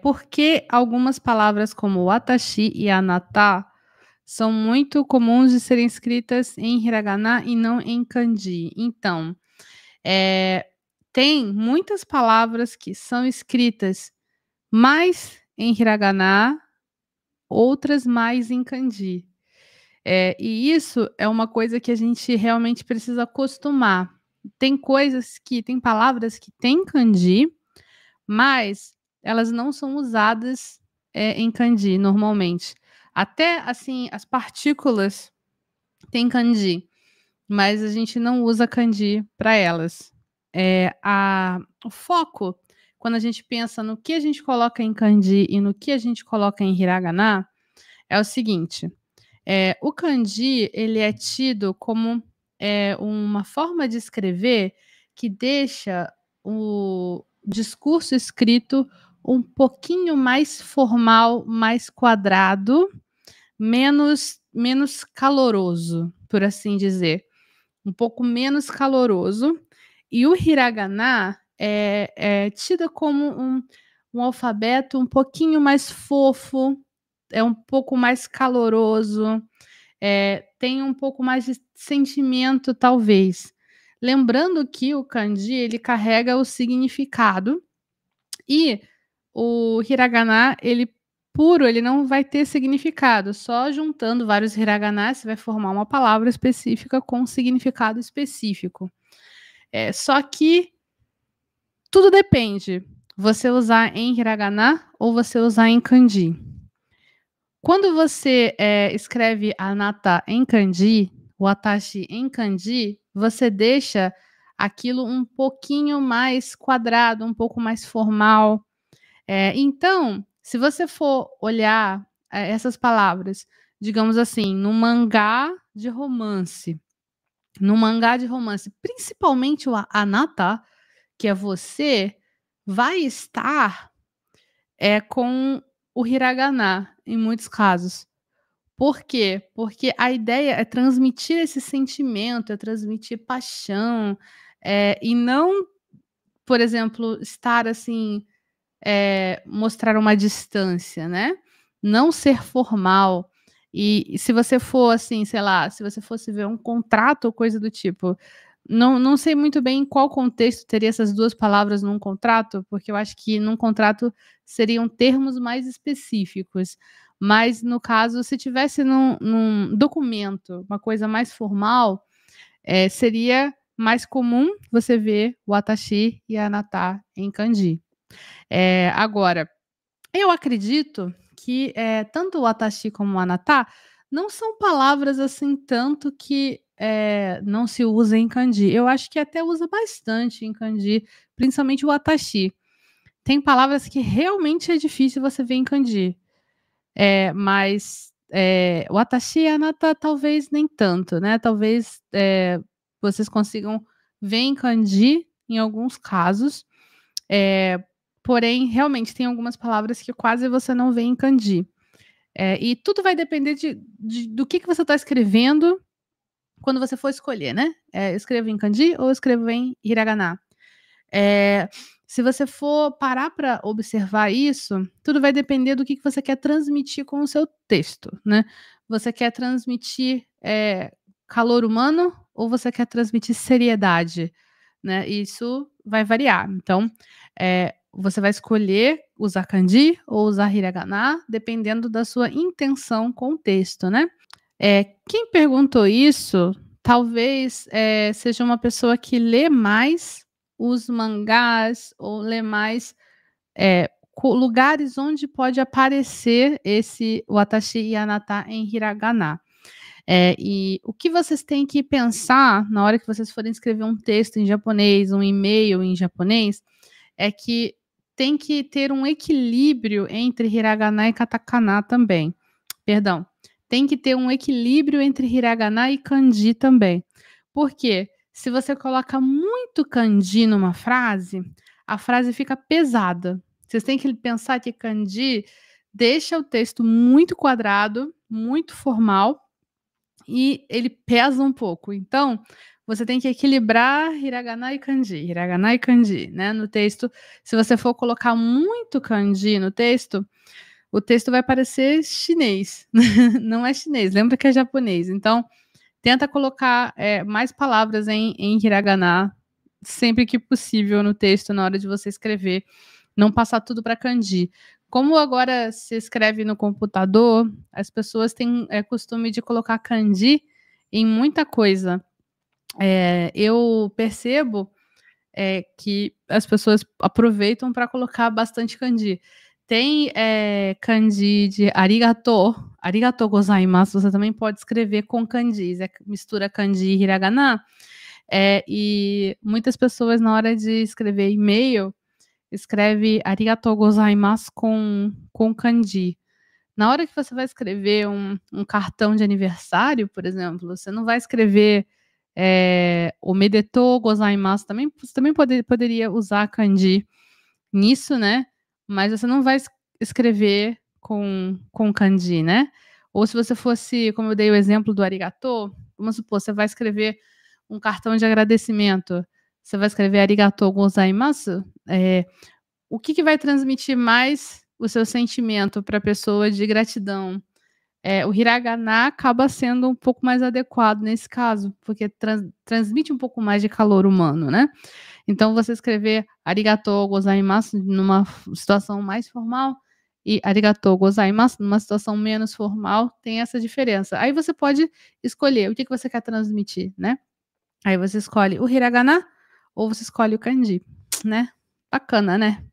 Por que algumas palavras como watashi e anata são muito comuns de serem escritas em hiragana e não em kanji? Então, é, tem muitas palavras que são escritas mais em hiragana, outras mais em kanji. É, e isso é uma coisa que a gente realmente precisa acostumar. Tem coisas que, tem palavras que tem kanji, mas elas não são usadas é, em kanji normalmente. Até assim, as partículas têm kanji, mas a gente não usa kanji para elas. É, a, o foco, quando a gente pensa no que a gente coloca em kanji e no que a gente coloca em hiragana, é o seguinte: é, o kanji ele é tido como é, uma forma de escrever que deixa o discurso escrito um pouquinho mais formal, mais quadrado, menos menos caloroso, por assim dizer, um pouco menos caloroso. E o hiragana é, é tida como um, um alfabeto um pouquinho mais fofo, é um pouco mais caloroso, é, tem um pouco mais de sentimento, talvez. Lembrando que o kanji ele carrega o significado e o hiragana, ele puro, ele não vai ter significado. Só juntando vários hiraganas, você vai formar uma palavra específica com um significado específico. É, só que tudo depende. Você usar em hiragana ou você usar em kanji. Quando você é, escreve anata em kanji, o atashi em kanji, você deixa aquilo um pouquinho mais quadrado, um pouco mais formal. É, então, se você for olhar é, essas palavras, digamos assim, no mangá de romance, no mangá de romance, principalmente o anata, que é você, vai estar é com o hiragana em muitos casos. Por quê? Porque a ideia é transmitir esse sentimento, é transmitir paixão, é, e não, por exemplo, estar assim é, mostrar uma distância, né? Não ser formal. E, e se você for assim, sei lá, se você fosse ver um contrato ou coisa do tipo, não, não sei muito bem em qual contexto teria essas duas palavras num contrato, porque eu acho que num contrato seriam termos mais específicos. Mas, no caso, se tivesse num, num documento, uma coisa mais formal, é, seria mais comum você ver o atashi e a natá em kanji. É, agora, eu acredito que é, tanto o Atashi como o Anatá não são palavras assim tanto que é, não se usa em kanji. Eu acho que até usa bastante em kanji, principalmente o Atashi. Tem palavras que realmente é difícil você ver em kanji. É, mas é, o Atashi e Anata talvez nem tanto, né? Talvez é, vocês consigam ver em kanji em alguns casos. É, Porém, realmente tem algumas palavras que quase você não vê em kanji. É, e tudo vai depender de, de do que, que você está escrevendo quando você for escolher, né? É, eu escrevo em kanji ou eu escrevo em hiragana? É, se você for parar para observar isso, tudo vai depender do que, que você quer transmitir com o seu texto, né? Você quer transmitir é, calor humano ou você quer transmitir seriedade, né? Isso vai variar. Então, é, você vai escolher usar kanji ou usar hiragana, dependendo da sua intenção com o texto, né? É, quem perguntou isso, talvez é, seja uma pessoa que lê mais os mangás ou lê mais é, lugares onde pode aparecer esse watashi e anata em hiragana. É, e o que vocês têm que pensar na hora que vocês forem escrever um texto em japonês, um e-mail em japonês, é que tem que ter um equilíbrio entre hiragana e katakana também. Perdão. Tem que ter um equilíbrio entre hiragana e kanji também. Por quê? Se você coloca muito kanji numa frase, a frase fica pesada. Vocês têm que pensar que kanji deixa o texto muito quadrado, muito formal e ele pesa um pouco. Então, você tem que equilibrar hiragana e kanji, hiragana e kanji, né? No texto, se você for colocar muito kanji no texto, o texto vai parecer chinês, não é chinês, lembra que é japonês. Então, tenta colocar é, mais palavras em, em hiragana sempre que possível no texto, na hora de você escrever, não passar tudo para kanji. Como agora se escreve no computador, as pessoas têm é, costume de colocar kanji em muita coisa é, eu percebo é, que as pessoas aproveitam para colocar bastante kanji. Tem é, kanji de arigato, arigato gozaimasu, você também pode escrever com kanjis, é, mistura kanji e hiragana. É, e muitas pessoas, na hora de escrever e-mail, escreve arigato gozaimasu com, com kanji. Na hora que você vai escrever um, um cartão de aniversário, por exemplo, você não vai escrever é, o medetô, Gozaimasu também, você também poderia usar kanji nisso, né? Mas você não vai escrever com, com kanji, né? Ou se você fosse, como eu dei o exemplo do arigato, vamos supor, você vai escrever um cartão de agradecimento, você vai escrever arigato gozaimasu, é, o que, que vai transmitir mais o seu sentimento para a pessoa de gratidão? É, o hiragana acaba sendo um pouco mais adequado nesse caso, porque trans, transmite um pouco mais de calor humano, né? Então, você escrever arigatou gozaimasu numa situação mais formal e arigatou gozaimasu numa situação menos formal tem essa diferença. Aí você pode escolher o que, que você quer transmitir, né? Aí você escolhe o hiragana ou você escolhe o kanji, né? Bacana, né?